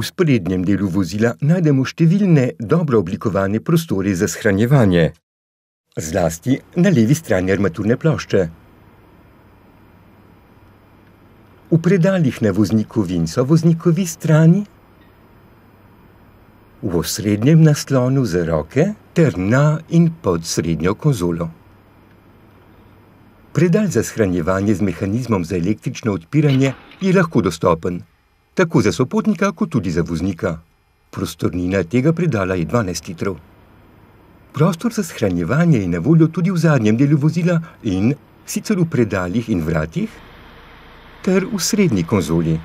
V sprednjem delu vozila najdemo številne dobro oblikovane prostore za shranjevanje, zlasti na levi strani armaturne plošče. V predaljih na voznikovi in sovoznikovi strani, v osrednjem naslonu za roke ter na in pod srednjo konzolo. Predalj za shranjevanje z mehanizmom za električno odpiranje je lahko dostopen tako za sopotnika, kot tudi za voznika. Prostornina tega predala je 12 litrov. Prostor za shranjevanje je na voljo tudi v zadnjem delu vozila in sicer v predaljih in vratih, ter v srednji konzoli.